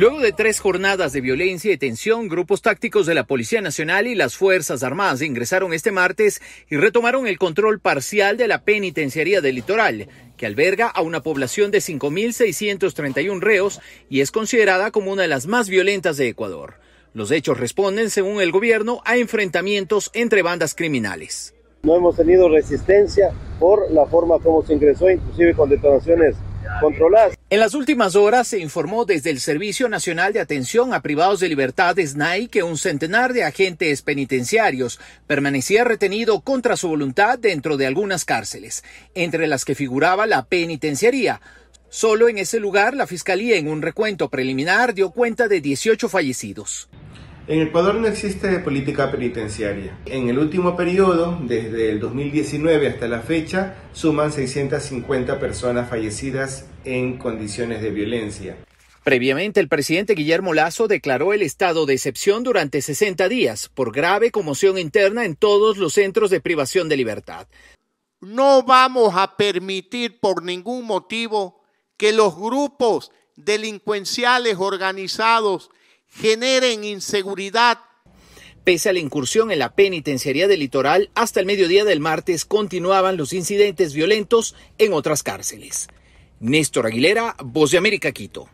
Luego de tres jornadas de violencia y tensión, grupos tácticos de la Policía Nacional y las Fuerzas Armadas ingresaron este martes y retomaron el control parcial de la penitenciaría del litoral, que alberga a una población de 5.631 reos y es considerada como una de las más violentas de Ecuador. Los hechos responden, según el gobierno, a enfrentamientos entre bandas criminales. No hemos tenido resistencia por la forma como se ingresó, inclusive con detonaciones en las últimas horas se informó desde el Servicio Nacional de Atención a Privados de Libertad SNAI que un centenar de agentes penitenciarios permanecía retenido contra su voluntad dentro de algunas cárceles, entre las que figuraba la penitenciaría. Solo en ese lugar la Fiscalía en un recuento preliminar dio cuenta de 18 fallecidos. En Ecuador no existe política penitenciaria. En el último periodo, desde el 2019 hasta la fecha, suman 650 personas fallecidas en condiciones de violencia. Previamente, el presidente Guillermo Lazo declaró el estado de excepción durante 60 días por grave conmoción interna en todos los centros de privación de libertad. No vamos a permitir por ningún motivo que los grupos delincuenciales organizados generen inseguridad. Pese a la incursión en la penitenciaría del litoral, hasta el mediodía del martes continuaban los incidentes violentos en otras cárceles. Néstor Aguilera, Voz de América, Quito.